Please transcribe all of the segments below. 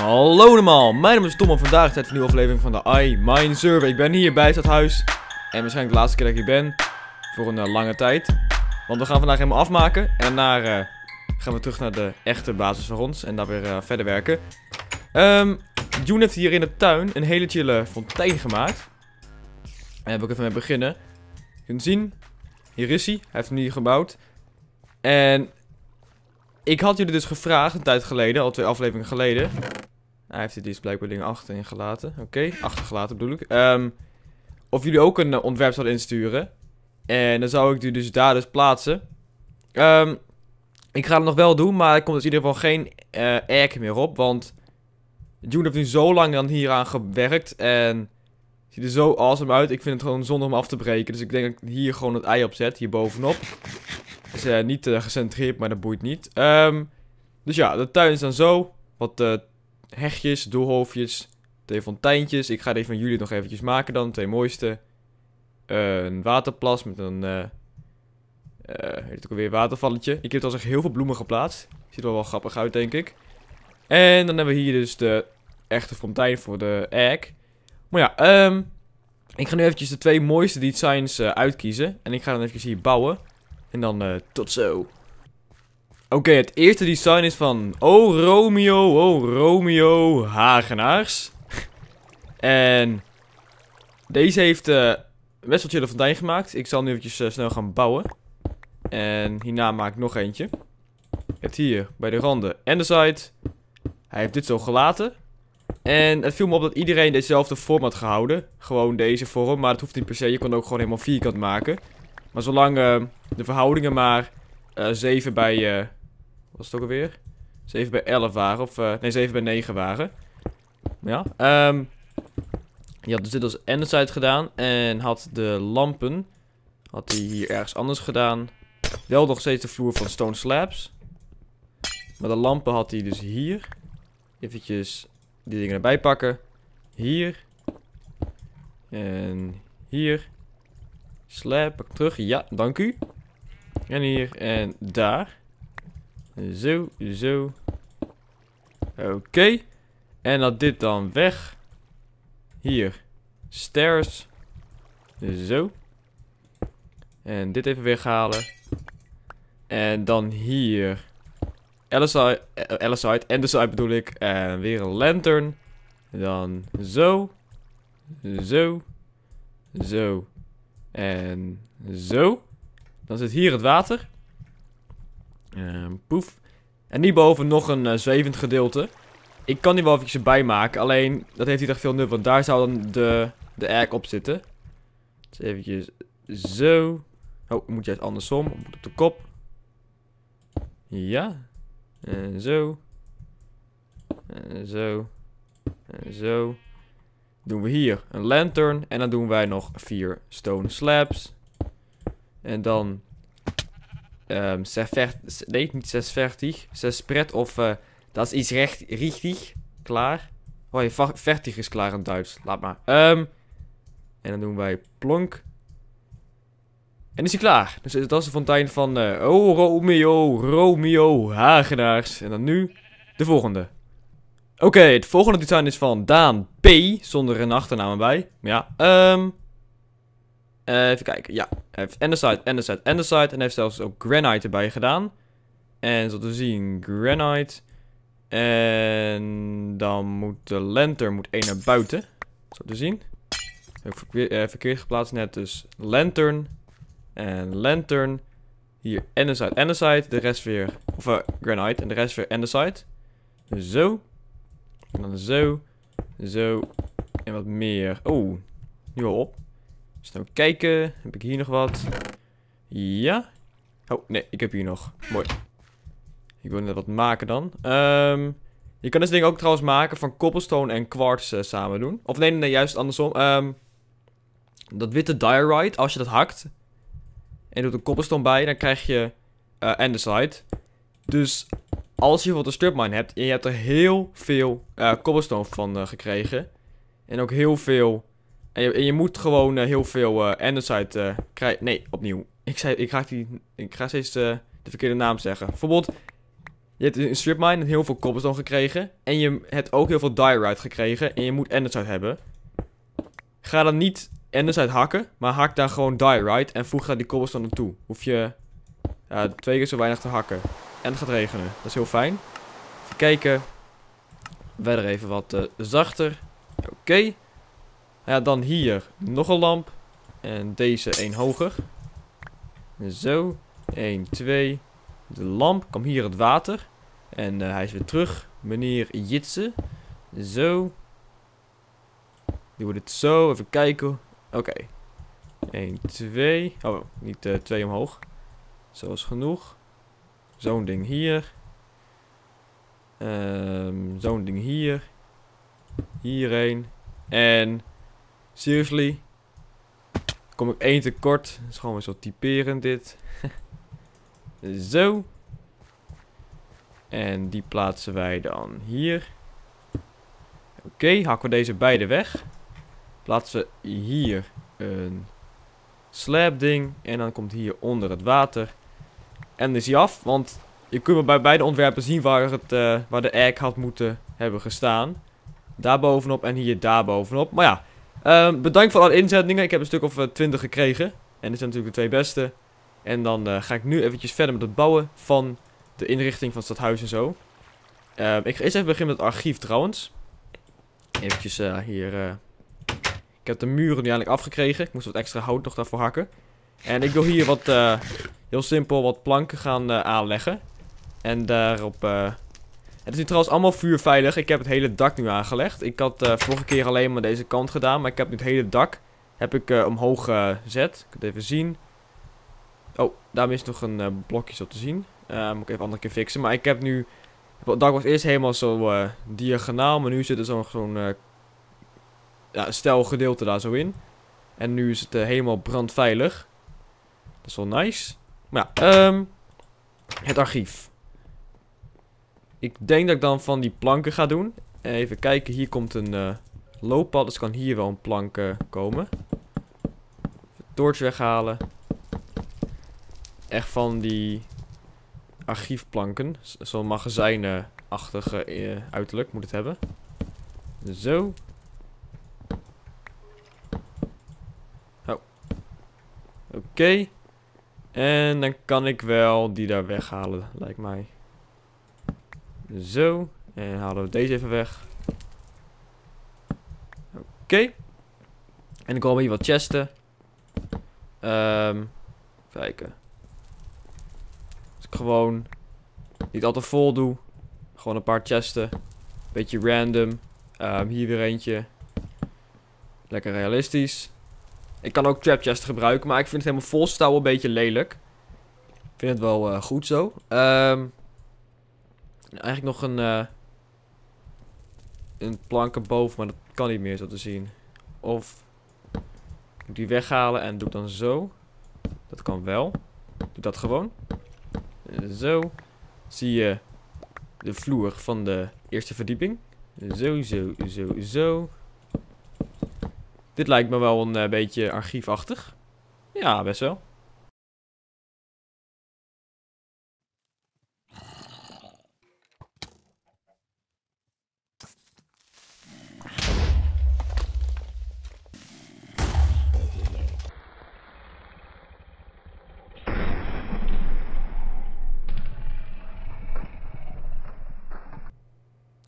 Hallo allemaal, mijn naam is Tom en vandaag tijd voor een nieuwe aflevering van de iMine Survey. Ik ben hier bij het huis en waarschijnlijk de laatste keer dat ik hier ben voor een eh, lange tijd. Want we gaan vandaag helemaal afmaken en daarna eh, gaan we terug naar de echte basis van ons en daar weer eh, verder werken. Um, ehm, June heeft hier in de tuin een hele chille fontein gemaakt. En heb ik even mee beginnen. Je kunt zien, hier is hij, hij heeft hem hier gebouwd. En ik had jullie dus gevraagd, een tijd geleden, al twee afleveringen geleden, hij heeft er dus blijkbaar dingen achterin gelaten. Oké, achtergelaten bedoel ik. Ehm, of jullie ook een eh, ontwerp zouden insturen. En dan zou ik die dus daar dus plaatsen. Ehm, ik ga het nog wel doen, maar er komt dus in ieder geval geen uh, meer op. Want June heeft nu zo lang aan hieraan gewerkt. En ziet er zo awesome uit. Ik vind het gewoon zonde om af te breken. Dus ik denk dat ik hier gewoon het ei op zet, hier bovenop. Is dus, niet gecentreerd, maar dat boeit niet. Ehm, dus ja, de tuin is dan zo. Wat hechtjes, doelhoofdjes, twee fonteintjes. Ik ga die van jullie nog eventjes maken dan, twee mooiste. een waterplas met een, uh, heet het ook alweer, watervalletje. Ik heb al echt heel veel bloemen geplaatst. Ziet er wel grappig uit, denk ik. En dan hebben we hier dus de echte fontein voor de egg. Maar ja, ehm, ik ga nu eventjes de twee mooiste designs eh, uitkiezen. En ik ga dan eventjes hier bouwen. En dan tot zo. Oké, het eerste design is van... Oh Romeo, oh Romeo, Hagenaars. en... Deze heeft uh, best wel chille fontein gemaakt. Ik zal nu eventjes eh, snel gaan bouwen. En hierna maak ik nog eentje. Het hier, bij de randen en de side. Hij heeft dit zo gelaten. En het viel me op dat iedereen dezelfde vorm had gehouden. Gewoon deze vorm, maar dat hoeft niet per se. Je kon ook gewoon helemaal vierkant maken. Maar zolang eh, de verhoudingen maar uh, 7 bij was het ook alweer? 7 bij 11 waren. Of, eh, nee, 7 bij 9 waren. Ja. Um, had dus dit als endersite gedaan. En had de lampen... Had hij hier ergens anders gedaan. Wel nog steeds de vloer van Stone Slabs. Maar de lampen had hij dus hier. Eventjes die dingen erbij pakken. Hier. En hier. slap pak terug. Ja, dank u. En hier en daar. Zo, zo. Oké. En dat dit dan weg. Hier. Stairs. Zo. En dit even weghalen. En dan hier. Ellisite. Eh, Ellisite. bedoel ik. En weer een lantern. Dan zo. Zo. Zo. En zo. Dan zit hier het water. Ehm, poef. En hierboven nog een eh, zwevend gedeelte. Ik kan die wel eventjes bijmaken. Alleen, dat heeft niet echt veel nut. Want daar zou dan de, de erg op zitten. Dus eventjes zo. Oh, moet het andersom. Moet op de kop. Ja. En zo. En zo. En zo. Doen we hier een lantern. En dan doen wij nog vier stone slabs. En dan um, nee, niet 640, 6 pret of eh, dat is iets recht, richtig, klaar. Oh, je is klaar in Duits, laat maar. Um, en dan doen wij plonk. En is hij klaar. Dus eh, dat is de fontein van, eh, oh Romeo, Romeo, Hagenaars. En dan nu, de volgende. Oké, het volgende design is van Daan P. Zonder een achternaam bij. Ja, um, eh, even kijken, ja. Hij heeft andesite, andesite, andesite. En hij heeft zelfs ook granite erbij gedaan. En zoals we zien, granite. En dan moet de lantern moet één naar buiten. Zo te zien. Heb ik verkeer, eh, verkeerd geplaatst net. Dus lantern. En lantern. Hier andesite, andesite. De rest weer... Of eh, granite. En de rest weer andesite. Zo. En dan zo. Zo. En wat meer. Oh. Nu al op. Even kijken. Heb ik hier nog wat? Ja. Oh, nee, ik heb hier nog. Mooi. Ik wil net wat maken dan. Ehm, je kan dit ding ook trouwens maken van cobblestone en kwarts eh, samen doen. Of nee, nee, juist andersom. Ehm, dat witte diorite, als je dat hakt... en doet een cobblestone bij, dan krijg je uh, andesite. Dus als je bijvoorbeeld een stripmine hebt... en je hebt er heel veel uh, cobblestone van gekregen... en ook heel veel en je, moet gewoon eh, heel veel uh, eh, andesite eh, krijgen. Nee, opnieuw. Ik, zei, ik, ga, die, ik ga steeds de verkeerde naam zeggen. Bijvoorbeeld, je hebt in Stripmine en heel veel cobblestone gekregen. En je hebt ook heel veel diorite gekregen. En je moet andesite hebben. Ga dan niet andesite hakken. Maar hak daar gewoon diorite. En voeg daar die cobblestone naartoe. Hoef je twee keer zo weinig te hakken. En het gaat regenen. Dat is heel fijn. Even kijken. Verder even wat zachter. Oké. Ja, dan hier nog een lamp. En deze één hoger. Zo. 1, 2. De lamp. Kom hier het water. En uh, hij is weer terug. Meneer Jitsen. Zo. Doen we dit zo. Even kijken. Oké. 1, 2. Oh, niet 2 eh, omhoog. Zo is genoeg. Zo'n ding hier. Um, Zo'n ding hier. Hierheen. En Seriously? Kom ik één tekort. Dat is gewoon zo typerend dit. zo. En die plaatsen wij dan hier. Oké, hakken we deze beide weg. Plaatsen hier een slab ding. En dan komt hier onder het water. En is hij af, want je kunt bij beide ontwerpen zien waar, het, eh, waar de egg had moeten hebben gestaan. Daar bovenop en hier daar bovenop. Maar ja, Um, bedankt voor alle inzendingen. Ik heb een stuk of 20 eh, gekregen. En dit zijn natuurlijk de twee beste. En dan eh, ga ik nu eventjes verder met het bouwen van de inrichting van het stadhuis en zo. Um, ik ga eerst even beginnen met het archief trouwens. Eventjes eh, hier... ik heb de muren nu eigenlijk afgekregen. Ik moest wat extra hout nog daarvoor hakken. En ik wil hier wat, heel simpel, wat planken gaan aanleggen. En daarop het is nu trouwens allemaal vuurveilig. Ik heb het hele dak nu aangelegd. Ik had eh, vorige keer alleen maar deze kant gedaan. Maar ik heb nu het hele dak heb ik, eh, omhoog gezet. Ik kan het even zien. Oh, daar is nog een eh, blokje zo te zien. moet ik even andere keer fixen. Maar ik heb nu... Het dak was eerst helemaal zo diagonaal. Maar nu zit er zo'n zo ja, stel gedeelte daar zo in. En nu is het helemaal brandveilig. Dat is wel nice. Maar ja, ehm, het archief. Ik denk dat ik dan van die planken ga doen. Even kijken, hier komt een eh, looppad. Dus kan hier wel een plank uh, komen. Torch weghalen. Echt van die archiefplanken. Zo'n magazijnachtige eh, uiterlijk moet het hebben. Zo. Oh. Oké. En dan kan ik wel die daar weghalen, lijkt mij. Zo. En halen we deze even weg. Oké. En ik komen hier wat chesten. Um, ehm, kijken. Als ik gewoon niet altijd vol doe. Gewoon een paar chesten. Beetje random. Um, hier weer eentje. Lekker realistisch. Ik kan ook trap chests gebruiken, maar ik vind het helemaal vol stouwen een beetje lelijk. Ik vind het wel eh, goed zo. Ehm. Eigenlijk nog een, uh, een plank erboven, maar dat kan niet meer zo te zien. Of die weghalen en doe ik dan zo. Dat kan wel. Doe dat gewoon. Zo zie je de vloer van de eerste verdieping. Zo, zo, zo, zo. Dit lijkt me wel een eh, beetje archiefachtig. Ja, best wel.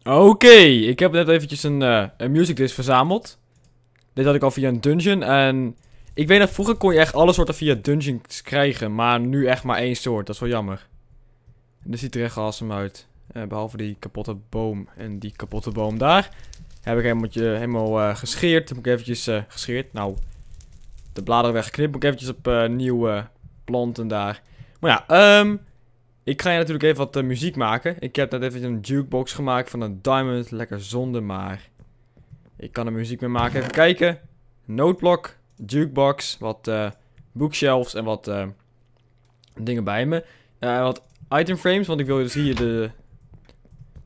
Oké, ik heb net eventjes een, eh, een music disc verzameld. Dit had ik al via een dungeon en... Ik weet dat vroeger kon je echt alle soorten via dungeons krijgen, maar nu echt maar één soort. Dat is wel jammer. Dit ziet er echt awesome uit. Eh, behalve die kapotte boom. En die kapotte boom daar heb ik helemaal, uh, helemaal gescheerd. Heb ik eventjes gescheerd. Nou, de bladeren weggeknipt. Moet ik eventjes nieuwe planten daar. Maar ja, um, ik ga je natuurlijk even wat eh, muziek maken. Ik heb net even een jukebox gemaakt van een Diamond. Lekker zonde, maar... Ik kan er muziek mee maken. Even kijken. Noteblok. jukebox, wat uh, bookshelves en wat eh, dingen bij me. wat itemframes, want ik wil dus hier de,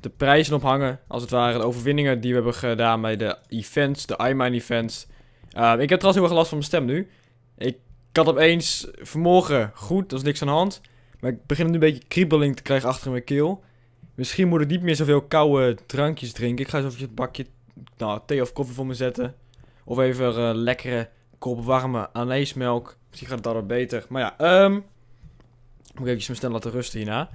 de prijzen ophangen. Als het ware de overwinningen die we hebben gedaan bij de events, de iMine events. ik heb trouwens heel erg last van mijn stem nu. Ik had opeens vanmorgen goed, er is niks aan de hand... Maar ik begin nu een beetje kriebeling te krijgen achter mijn keel. Misschien moet ik niet meer zoveel koude drankjes drinken. Ik ga zo even een bakje nou, thee of koffie voor me zetten. Of even uh, lekkere kop warme anijsmelk. Misschien gaat het daardoor beter. Maar ja, um, moet ik even mijn stem laten rusten hierna.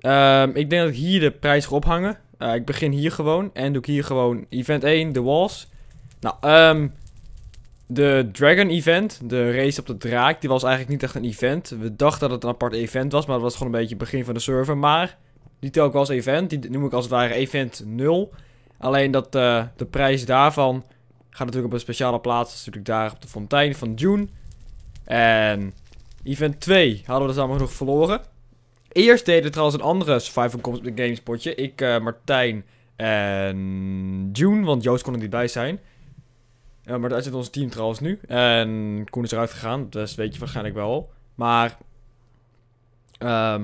Ehm, ik denk dat ik hier de prijs ga ophangen. Uh, ik begin hier gewoon. En doe ik hier gewoon event 1, de walls. Nou, um, de Dragon Event, de race op de draak, die was eigenlijk niet echt een event. We dachten dat het een apart event was, maar dat was gewoon een beetje het begin van de server. Maar die tel ik als event, die noem ik als het ware event 0. Alleen dat eh, de prijs daarvan gaat natuurlijk op een speciale plaats. Dat is natuurlijk daar op de fontein van June. En event 2 hadden we dus allemaal genoeg verloren. Eerst deden we trouwens een andere Survival Games potje. Ik, eh, Martijn en June, want Joost kon er niet bij zijn ja, maar daar zit ons team trouwens nu. En Koen is eruit gegaan, dat dus weet je waarschijnlijk wel. Maar... Ehm,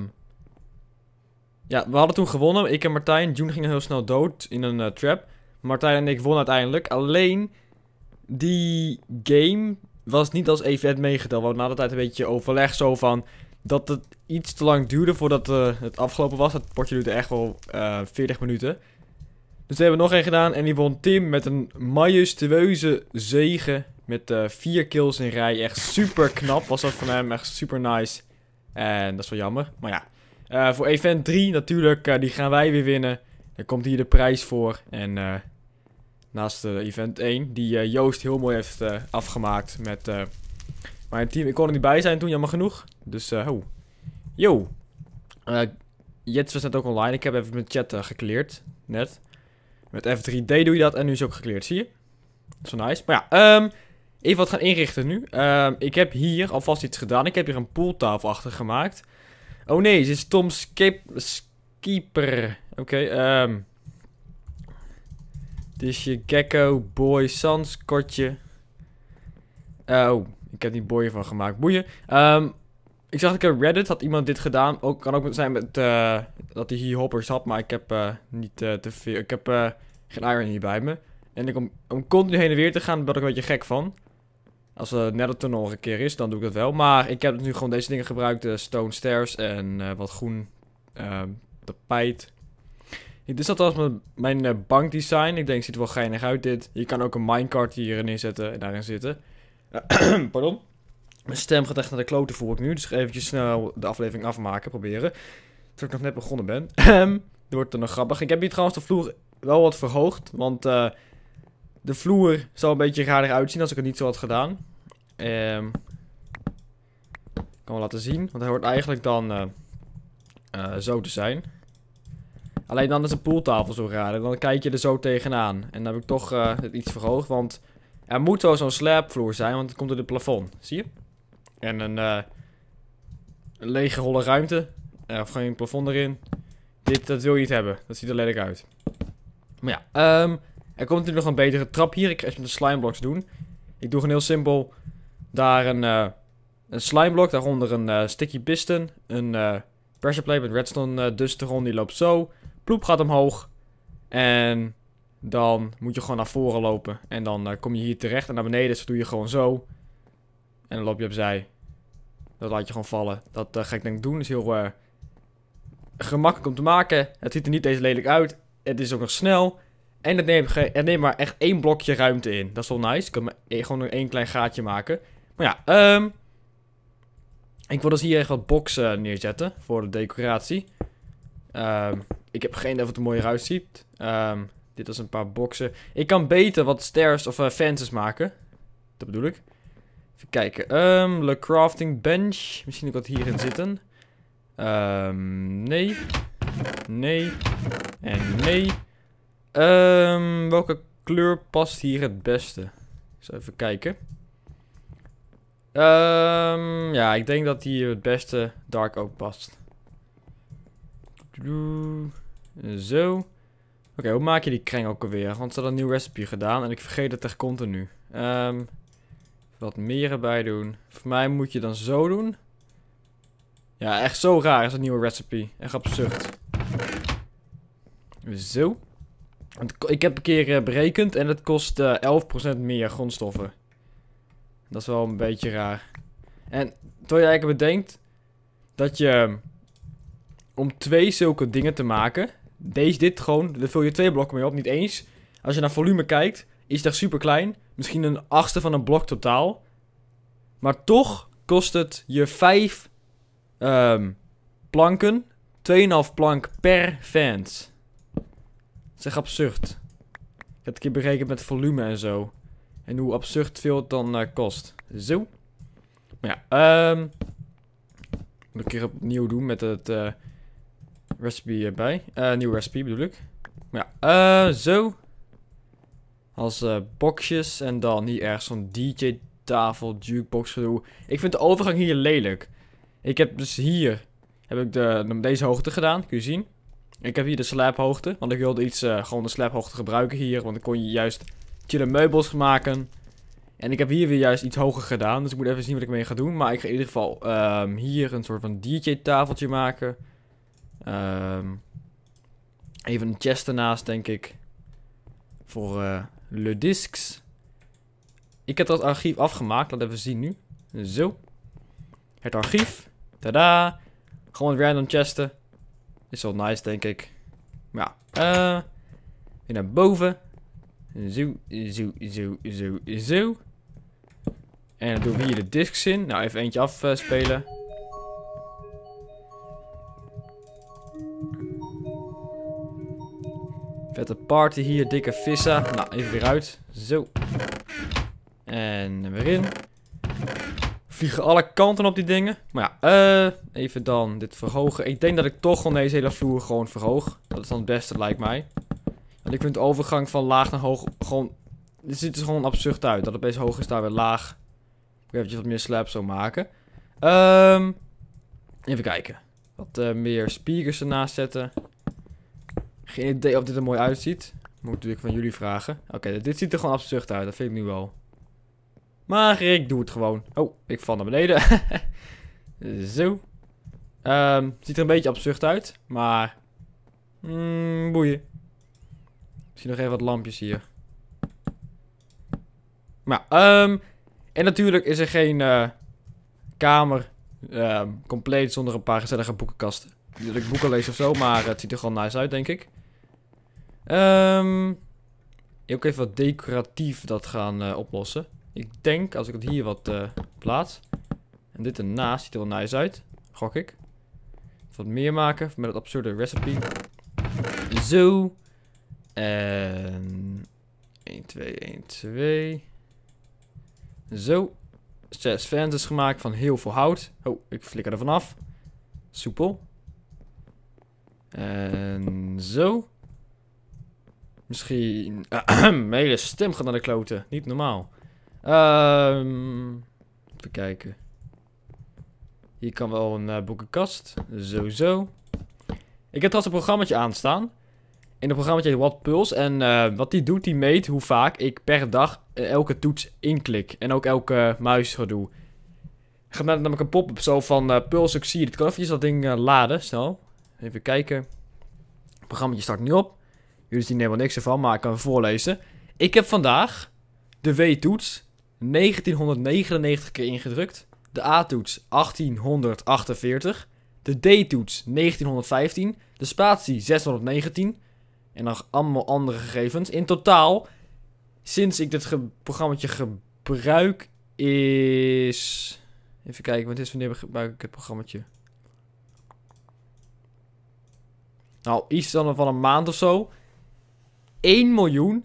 ja, we hadden toen gewonnen. Ik en Martijn. June gingen heel snel dood in een eh, trap. Martijn en ik wonnen uiteindelijk. Alleen, die game was niet als event meegeteld. We hadden na de tijd een beetje overleg zo van... Dat het iets te lang duurde voordat eh, het afgelopen was. Dat potje duurde echt wel 40 eh, minuten. Dus daar hebben we nog één gedaan. En die won Tim met een majestueuze zegen. Met eh, vier kills in rij. Echt super knap was dat van hem. Echt super nice. En dat is wel jammer. Maar ja. Eh, voor event 3 natuurlijk. Eh, die gaan wij weer winnen. Daar komt hier de prijs voor. En naast event 1. Die Joost heel mooi heeft afgemaakt. Met mijn team. Ik kon er niet bij zijn toen. Jammer genoeg. Dus hou Yo. Jets was net ook online. Ik heb even mijn chat gekleerd. Net. Met F3D doe je dat en nu is ook gekleerd, zie je? Zo nice. Maar ja, um, even wat gaan inrichten nu. Um, ik heb hier alvast iets gedaan. Ik heb hier een pooltafel achter gemaakt. Oh nee, dit is Tom Skip Skipper. Oké, ehm... Dit is je gecko boy sans kortje. oh, ik heb die boy van gemaakt. Boeien. Um, ik zag dat ik Reddit had iemand dit gedaan. Ook, kan ook zijn met, eh, dat hij hoppers had, maar ik heb eh, niet eh, te veel. Ik heb geen iron hier bij me. En ik, om, om continu heen en weer te gaan, ben ik een beetje gek van. Als het net het tunnel nog een keer is, dan doe ik dat wel. Maar ik heb nu gewoon deze dingen gebruikt. stone stairs en wat groen ehm, tapijt. Dit is dat was mijn, mijn bankdesign. Ik denk, ziet er wel geinig uit dit. Je kan ook een minecart hierin zetten en daarin zitten. Pardon. Mijn stem gaat echt naar de kloten, voel ik nu. Dus ik ga eventjes snel de aflevering afmaken, proberen. Terwijl ik nog net begonnen ben. Ehm, er wordt er nog grappig. Ik heb hier trouwens de vloer wel wat verhoogd. Want eh, de vloer zou een beetje raar uitzien als ik het niet zo had gedaan. Um, kan we laten zien. Want hij hoort eigenlijk dan eh, eh, zo te zijn. Alleen dan is de poeltafel zo raar. En dan kijk je er zo tegenaan. En dan heb ik toch iets verhoogd. Want er moet wel zo'n slabvloer zijn, want het komt door het plafond. Zie je? En een, eh, een lege holle ruimte. Uh, of geen plafond erin. Dit, dat wil je niet hebben. Dat ziet er lelijk uit. Maar ja, ehm, er komt natuurlijk nog een betere trap hier. Ik ga eens met de slimeblocks doen. Ik doe gewoon heel simpel. Daar een, uh, een slimeblok, daaronder een sticky piston. Een pressure plate met redstone dust erom. Die loopt zo. Ploep gaat omhoog. En dan moet je gewoon naar voren lopen. En dan kom je hier terecht. En naar beneden, dus dat doe je gewoon zo. En dan loop je opzij. Dat laat je gewoon vallen. Dat eh, ga ik denk ik doen. Is heel uh, gemakkelijk om te maken. Het ziet er niet eens lelijk uit. Het is ook nog snel. En het neemt, neemt maar echt één blokje ruimte in. Dat is wel nice. Ik kan e-, gewoon een één klein gaatje maken. Maar ja, ehm, ik wil dus hier echt wat boxen neerzetten voor de decoratie. Ehm, ik heb geen idee of het er mooier uitziet. Um, ehm, dit is een paar boxen. Ik kan beter wat stairs of uh, fences maken. Dat bedoel ik. Even kijken. Um, Le Crafting Bench. Misschien ook wat hierin zitten. Ehm, nee. Nee. En nee. Ehm, welke kleur past hier het beste? Ik zal even kijken. ja, ik denk dat hier het beste dark ook past. Zo. Oké, hoe maak je die kreng ook alweer? Want ze hadden een nieuw recipe gedaan en ik vergeet het echt continu. Wat meer erbij doen. Voor mij moet je dan zo doen. Ja, echt zo raar is dat nieuwe recipe. Echt absurd. Zo. Ik heb een keer eh, berekend en het kost 11% eh, meer grondstoffen. Dat is wel een beetje raar. En toen je eigenlijk bedenkt dat je ehm, om twee zulke dingen te maken, deze, dit gewoon, daar vul je twee blokken mee op, niet eens. Als je naar volume kijkt, is dat super klein misschien een achtste van een blok totaal. Maar toch kost het je vijf um, planken. 2,5 plank per fan. Zeg absurd. Ik heb het een keer berekend met volume en zo. En hoe absurd veel het dan eh, kost. Zo. Maar ja, um, een keer opnieuw doen met het uh, recipe erbij. Eh, nieuw recipe bedoel ik. Maar ja, eh, zo. Als uh, boxjes en dan hier ergens zo'n DJ-tafel, jukebox gedoe. Ik vind de overgang hier lelijk. Ik heb dus hier, heb ik de, deze hoogte gedaan, kun je zien. Ik heb hier de slaphoogte, want ik wilde iets, eh, gewoon de slaphoogte gebruiken hier. Want dan kon je juist chille meubels maken. En ik heb hier weer juist iets hoger gedaan, dus ik moet even zien wat ik mee ga doen. Maar ik ga in ieder geval ehm, hier een soort van DJ-tafeltje maken. Ehm, even een chest ernaast, denk ik. Voor, eh, Le Discs. Ik heb dat archief afgemaakt. Laten we zien nu. Zo. Het archief. Tada. Gewoon random chesten. Is wel nice, denk ik. ja. Uh, weer naar boven. Zo, zo, zo, zo, zo. En dan doen we hier de disks in. Nou, even eentje afspelen. Vette party hier, dikke vissen. Nou, even weer uit. Zo. En weer in. Vliegen alle kanten op die dingen. Maar ja, eh, even dan dit verhogen. Ik denk dat ik toch gewoon deze hele vloer gewoon verhoog. Dat is dan het beste, lijkt mij. Want ik vind de overgang van laag naar hoog gewoon... Het ziet er gewoon absurd uit. Dat het opeens hoog is, daar weer laag. Ik even wat meer slap zo maken. Ehm, even kijken. Wat eh, meer speakers ernaast zetten. Geen idee of dit er mooi uitziet. Moet ik van jullie vragen. Oké, dit ziet er gewoon absurd uit. Dat vind ik nu wel. Maar ik doe het gewoon. Oh, ik val naar beneden. Zo. Ehm, ziet er een beetje absurd uit. Maar... Mm, boeien. Zie nog even wat lampjes hier. Maar, nou, um, ehm, en natuurlijk is er geen eh, kamer ehm, compleet zonder een paar gezellige boekenkasten. Dat ik boeken lees of zo, maar het ziet er gewoon nice uit, denk ik. Um, ook even wat decoratief dat gaan uh, oplossen. Ik denk als ik het hier wat uh, plaats. En dit ernaast ziet er wel nice uit. Gok ik. Wat meer maken met het absurde recipe. Zo. En... 1, 2, 1, 2. Zo. Zes is gemaakt van heel veel hout. Oh, ik flikker er vanaf. Soepel. En zo. Misschien... Mijn hele stem gaat naar de kloten. Niet normaal. Um, even kijken. Hier kan wel een uh, boekenkast. zo. Ik heb trouwens een programmaatje aanstaan. In het programma heet What En eh, wat die doet, die meet hoe vaak ik per dag eh, elke toets inklik. En ook elke muis ga doen. Gaat namelijk een pop-up zo van uh, Pulse Succeed. Ik kan even dat ding laden, snel. Even kijken. Het programma start nu op. Jullie zien helemaal niks ervan, maar ik kan voorlezen. Ik heb vandaag de W-toets 1999 keer ingedrukt. De A-toets 1848. De D-toets 1915. De spatie 619. En nog allemaal andere gegevens. In totaal, sinds ik dit ge programma gebruik, is... Even kijken, want is wanneer gebruik ik het programma? Nou, iets dan van een maand of zo. 1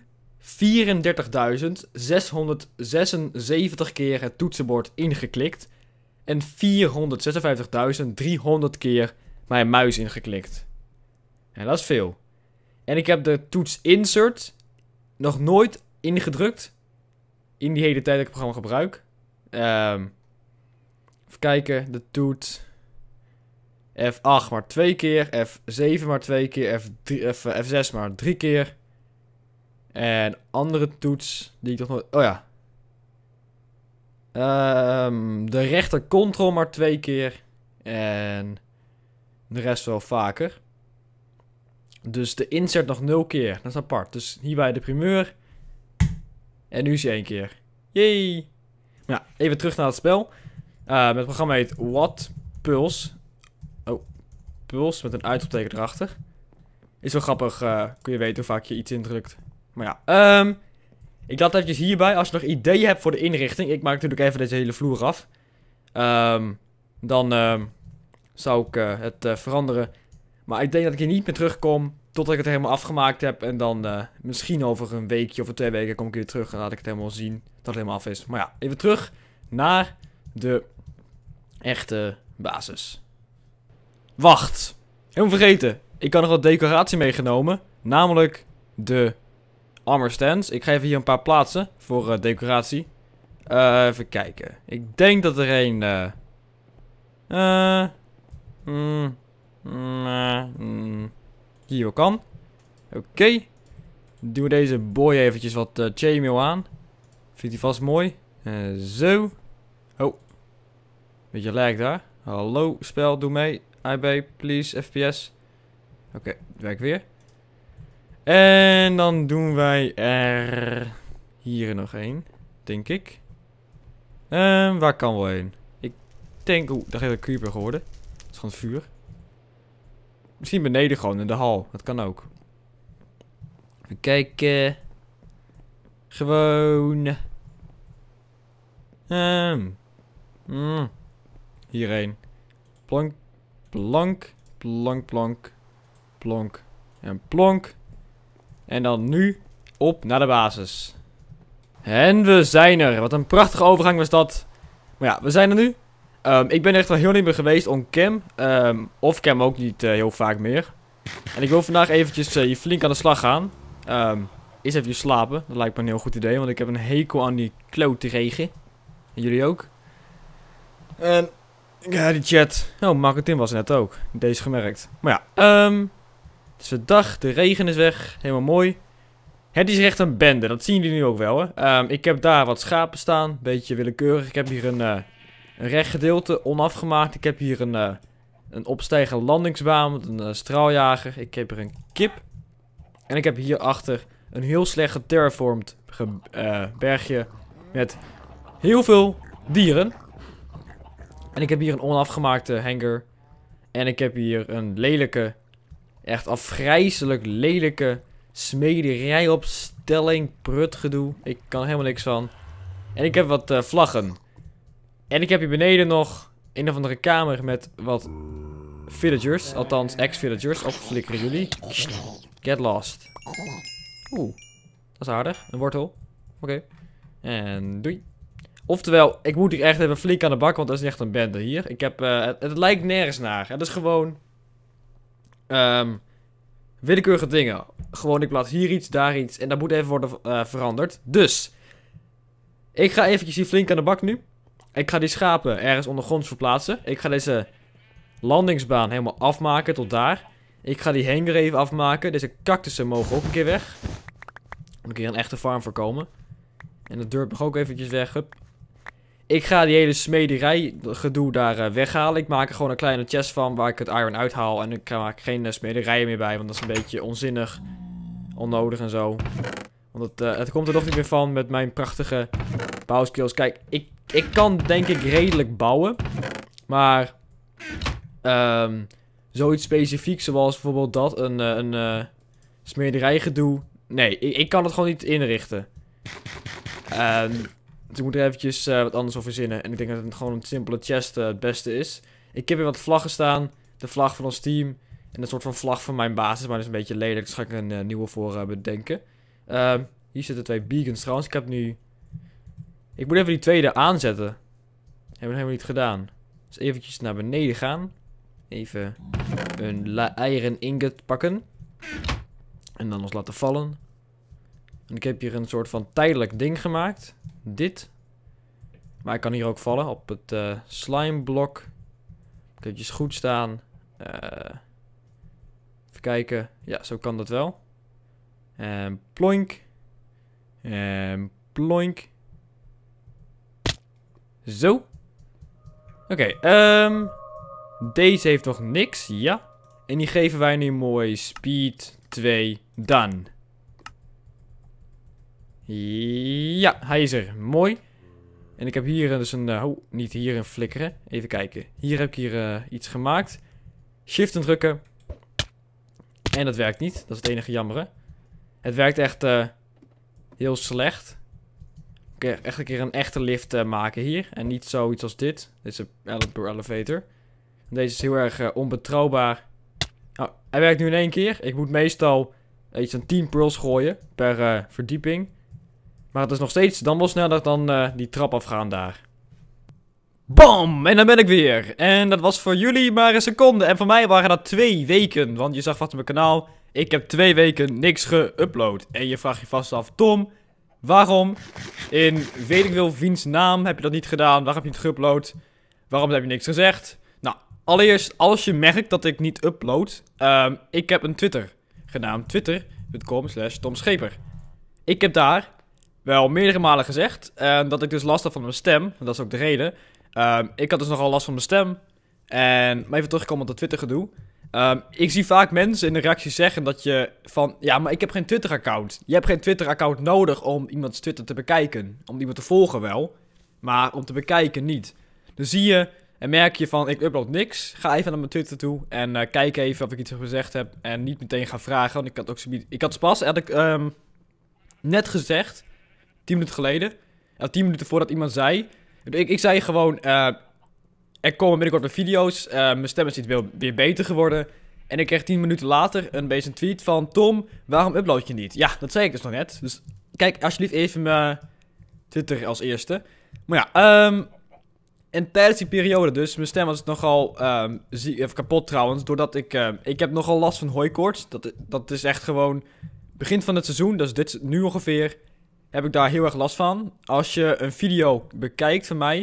keer het toetsenbord ingeklikt en 456.300 keer mijn muis ingeklikt. En dat is veel. En ik heb de toets insert nog nooit ingedrukt in die hele tijd dat ik het programma gebruik. Um, even kijken, de toets F8 maar twee keer, F7 maar twee keer, F3, F, F6 maar drie keer. En andere toets die ik toch nooit... Oh ja. Ehm, de rechter control maar twee keer. En de rest wel vaker. Dus de insert nog nul keer. Dat is apart. Dus hierbij de primeur. En nu is hij één keer. Jee! Maar ja, even terug naar het spel. Uh, het programma heet What Pulse. Oh, Pulse met een uitroepteken erachter. Is wel grappig. Eh, kun je weten hoe vaak je iets indrukt. Maar ja, ehm, ik laat eventjes hierbij. Als je nog ideeën hebt voor de inrichting, ik maak natuurlijk even deze hele vloer af. Ehm, dan ehm, zou ik eh, het eh, veranderen. Maar ik denk dat ik hier niet meer terugkom totdat ik het helemaal afgemaakt heb. En dan eh, misschien over een weekje of twee weken kom ik weer terug en laat ik het helemaal zien dat het helemaal af is. Maar ja, even terug naar de echte basis. Wacht, helemaal vergeten. Ik had nog wat decoratie meegenomen, namelijk de armor stands. Ik geef hier een paar plaatsen voor eh, decoratie. Eh, even kijken. Ik denk dat er een... Eh, mm, mm, mm, hier wel kan. Oké. Okay. Doen we deze boy eventjes wat uh, aan. Vindt hij vast mooi. zo. Oh. Beetje lag daar. Hallo, spel, doe mee. IB, please, FPS. Oké, werk weer. En dan doen wij er hier nog één, denk ik. Um, waar kan wel heen? Ik denk... Oeh, daar is een creeper geworden. Dat is gewoon vuur. Misschien beneden gewoon, in de hal. Dat kan ook. Even kijken. Gewoon... Um. Mm. Hierheen. Plank, plank, plank, plank, plank en plank. En dan nu op naar de basis. En we zijn er. Wat een prachtige overgang was dat. Maar ja, we zijn er nu. Ehm, ik ben echt wel heel niet meer geweest om cam. Ehm, of cam ook niet eh, heel vaak meer. En ik wil vandaag eventjes je eh, flink aan de slag gaan. Um, ehm, is even slapen. Dat lijkt me een heel goed idee. Want ik heb een hekel aan die klote regen. En jullie ook. En ja, die chat. Oh, Marco was net ook. Deze gemerkt. Maar ja, ehm... Het is dag, de regen is weg. Helemaal mooi. Het is echt een bende, dat zien jullie nu ook wel. Hè? Ehm, ik heb daar wat schapen staan, beetje willekeurig. Ik heb hier een, uh, een recht gedeelte onafgemaakt. Ik heb hier een, eh, een opstijgende landingsbaan met een eh, straaljager. Ik heb hier een kip. En ik heb hierachter een heel slecht geterraformd bergje met heel veel dieren. En ik heb hier een onafgemaakte hanger. En ik heb hier een lelijke Echt afgrijzelijk lelijke smederij opstelling, prutgedoe. Ik kan helemaal niks van. En ik heb wat eh, vlaggen. En ik heb hier beneden nog een of andere kamer met wat villagers. Althans, ex-villagers. flikkeren jullie. Get lost. Oeh, dat is aardig. Een wortel. Oké. En doei. Oftewel, ik moet hier echt even flink aan de bak, want dat is echt een bende hier. Ik heb, eh, het, het, lijkt nergens naar. Het is gewoon um, willekeurige dingen. Gewoon ik plaats hier iets, daar iets. En dat moet even worden eh, veranderd. Dus, ik ga eventjes hier flink aan de bak nu. Ik ga die schapen ergens ondergronds verplaatsen. Ik ga deze landingsbaan helemaal afmaken tot daar. Ik ga die hanger even afmaken. Deze cactussen mogen ook een keer weg. Dan kun je een echte farm voorkomen. En de dorp mag ook eventjes weg. Hup. Ik ga die hele smederij gedoe daar eh, weghalen. Ik maak er gewoon een kleine chest van waar ik het iron uithaal. En ik maak geen uh, smederijen meer bij, want dat is een beetje onzinnig. Onnodig en zo. Want het, eh, het komt er toch niet meer van met mijn prachtige bouwskills. Kijk, ik, ik kan denk ik redelijk bouwen. Maar um, zoiets specifiek zoals bijvoorbeeld dat, een, een smederij gedoe. Nee, ik, ik kan het gewoon niet inrichten. Ehm... Dus ik moet er eventjes eh, wat anders over verzinnen. En ik denk dat het gewoon een simpele chest eh, het beste is. Ik heb hier wat vlaggen staan. De vlag van ons team. En een soort van vlag van mijn basis. Maar dat is een beetje lelijk. Dus ga ik een eh, nieuwe voor bedenken. Ehm, hier zitten twee beacons trouwens. Ik heb nu... Ik moet even die tweede aanzetten. Hebben we helemaal niet gedaan. Dus eventjes naar beneden gaan. Even een eieren ingot pakken. En dan ons laten vallen. En ik heb hier een soort van tijdelijk ding gemaakt dit. Maar ik kan hier ook vallen op het uh, slimeblok. Eventjes goed staan. Eh, even kijken. Ja, zo kan dat wel. En ehm, plonk. En ehm, plonk. Zo. Oké, ehm, deze heeft nog niks, ja. En die geven wij nu mooi speed 2 done. Ja, hij is er. Mooi. En ik heb hier eh, dus een... Eh, oh, niet hier een flikkeren. Even kijken. Hier heb ik hier eh, iets gemaakt. Shift en drukken. En dat werkt niet. Dat is het enige jammer. Het werkt echt heel slecht. Ik echt een keer een echte lift maken hier. En niet zoiets als dit. Dit is een elevator. Deze is heel erg onbetrouwbaar. Nou, hij werkt nu in één keer. Ik moet meestal iets van 10 pearls gooien per verdieping. Maar het is nog steeds dan wel sneller dan eh, die trap afgaan daar. Bom En dan ben ik weer. En dat was voor jullie maar een seconde. En voor mij waren dat twee weken. Want je zag vast op mijn kanaal. Ik heb twee weken niks geüpload. En je vraagt je vast af, Tom, waarom in weet ik wel wiens naam heb je dat niet gedaan? Waarom heb je niet geüpload? Waarom heb je niks gezegd? Nou, allereerst, als je merkt dat ik niet upload, um, ik heb een Twitter genaamd twitter.com slash tomscheper. Ik heb daar wel meerdere malen gezegd en ehm, dat ik dus last had van mijn stem. Dat is ook de reden. Ehm, ik had dus nogal last van mijn stem. En maar even terugkomen op dat Twitter gedoe. Ehm, ik zie vaak mensen in de reacties zeggen dat je van... Ja, maar ik heb geen Twitter-account. Je hebt geen Twitter-account nodig om iemands Twitter te bekijken. Om iemand te volgen wel, maar om te bekijken niet. Dan zie je en merk je van, ik upload niks. Ga even naar mijn Twitter toe en eh, kijk even of ik iets gezegd heb. En niet meteen gaan vragen, want ik had, ook, ik had pas had ik, net gezegd 10 minuten geleden. 10 minuten voordat iemand zei. Ik, ik zei gewoon, eh, er komen binnenkort weer video's. Eh, mijn stem is iets weer, beter geworden. En ik kreeg 10 minuten later een beetje tweet van... Tom, waarom upload je niet? Ja, dat zei ik dus nog net. Dus kijk alsjeblieft even mijn Twitter als eerste. Maar ja, um, en tijdens die periode dus... Mijn stem was nogal ehm, zie, of eh, kapot trouwens. Doordat ik... ik heb nogal last van hooikoorts. Dat, dat is echt gewoon... Begin van het seizoen, dat dus is dit nu ongeveer heb ik daar heel erg last van. Als je een video bekijkt van mij,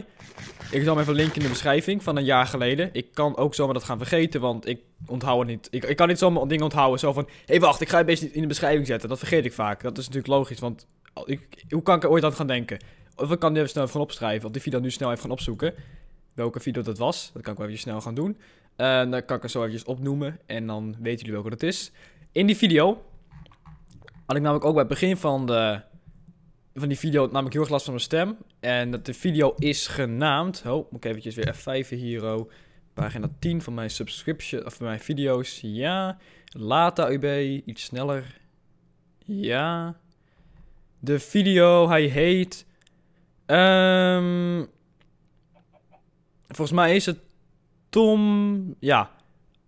ik zal hem even linken in de beschrijving van een jaar geleden. Ik kan ook zomaar dat gaan vergeten, want ik onthoud het niet. Ik, ik kan niet zomaar dingen onthouden. Zo van, hé hey, wacht, ik ga het best in de beschrijving zetten. Dat vergeet ik vaak. Dat is natuurlijk logisch, want ik, hoe kan ik er ooit aan gaan denken? Of ik kan even snel even gaan opschrijven, want die video nu snel even gaan opzoeken. Welke video dat was, dat kan ik wel even snel gaan doen. En eh, dan kan ik er zo eventjes opnoemen en dan weten jullie welke dat is. In die video had ik namelijk ook bij het begin van de van die video nam ik heel erg last van mijn stem. En dat de video is genaamd. Oh, moet ik eventjes weer F5 hier. Pagina 10 van mijn subscription of van mijn video's. Ja. Lata UB. Iets sneller. Ja. De video, hij heet. Ehm, volgens mij is het Tom. Ja.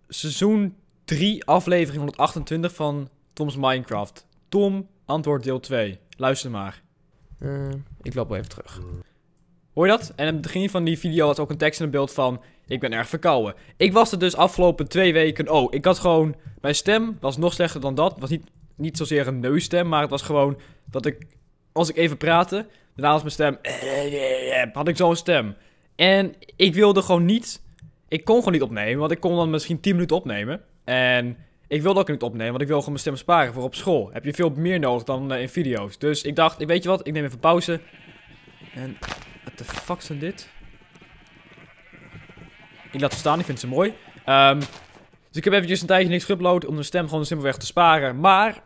Seizoen 3, aflevering 128 van Tom's Minecraft. Tom, antwoord deel 2. Luister maar. Eh, ik loop wel even terug. Hoor je dat? En aan het begin van die video was ook een tekst in beeld van... Ik ben erg verkouden. Ik was er dus afgelopen twee weken... Oh, ik had gewoon... Mijn stem was nog slechter dan dat. Het was niet, niet zozeer een neusstem, maar het was gewoon... Dat ik... Als ik even praatte... Daarna was mijn stem... Had ik zo'n stem. En ik wilde gewoon niet... Ik kon gewoon niet opnemen, want ik kon dan misschien 10 minuten opnemen. En ik wilde ook niet opnemen, want ik wil gewoon mijn stem sparen voor op school. Heb je veel meer nodig dan eh, in video's. Dus ik dacht, weet je wat, ik neem even pauze. En, what the fuck zijn dit? Ik laat ze staan, ik vind ze mooi. Ehm, dus ik heb eventjes een tijdje niks geüpload om mijn stem gewoon simpelweg te sparen. Maar,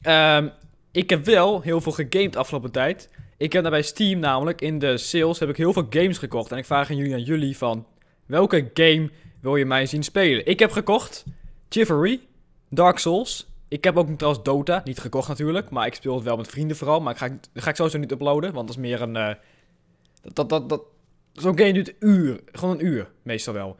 ehm, ik heb wel heel veel gegamed afgelopen tijd. Ik heb daarbij Steam namelijk, in de sales heb ik heel veel games gekocht. En ik vraag aan jullie, aan jullie van, welke game wil je mij zien spelen? Ik heb gekocht Chivalry. Dark Souls. Ik heb ook trouwens Dota, niet gekocht natuurlijk, maar ik speel het wel met vrienden vooral. Maar ik ga, ga ik sowieso niet uploaden, want dat is meer een... Eh, dat, dat, dat, Zo'n game duurt een uur, gewoon een uur, meestal wel.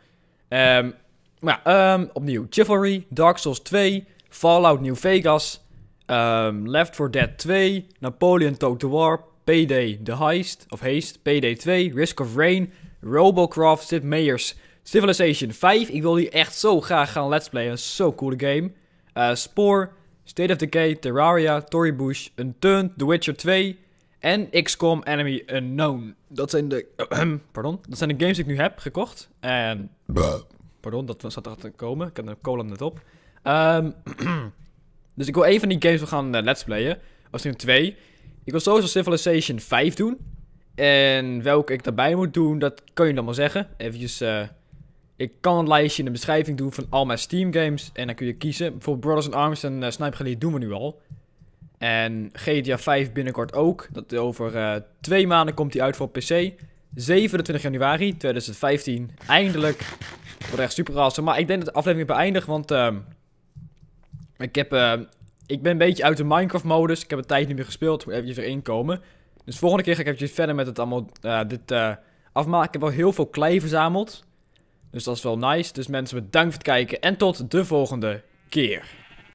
Ehm, maar ja, ehm, opnieuw, Chivalry, Dark Souls 2, Fallout New Vegas, ehm, Left 4 Dead 2, Napoleon Total War, PD The Heist, of Heist, PD 2, Risk of Rain, Robocraft, Sid Meier's, Civilization 5. Ik wil die echt zo graag gaan let's een zo'n coole game. Uh, Spoor, State of Decay, Terraria, Bush, Unturned, The Witcher 2 en XCOM Enemy Unknown. Dat zijn de, pardon, dat zijn de games die ik nu heb gekocht. En, pardon, dat zat er te komen. Ik heb een cola net op. Ehm, dus ik wil één van die games gaan uh, let's playen. Als nu twee. Ik wil sowieso Civilization 5 doen. En welke ik daarbij moet doen, dat kan je dan maar zeggen. Even ik kan het lijstje in de beschrijving doen van al mijn Steam games. En dan kun je kiezen. Bijvoorbeeld Brothers in Arms en Sniper eh, Sniper Elite doen we nu al. En GTA 5 binnenkort ook. Dat over eh, twee maanden komt die uit voor PC. 27 januari 2015. Eindelijk. Dat wordt echt super awesome. Maar ik denk dat de aflevering beëindigt. Want ehm, ik, heb, eh, ik ben een beetje uit de Minecraft-modus. Ik heb een tijd niet meer gespeeld. Ik moet eventjes erin komen. Dus volgende keer ga ik eventjes verder met het allemaal dit, afmaken. Ik heb wel heel veel klei verzameld. Dus dat is wel nice. Dus mensen, bedankt voor het kijken en tot de volgende keer.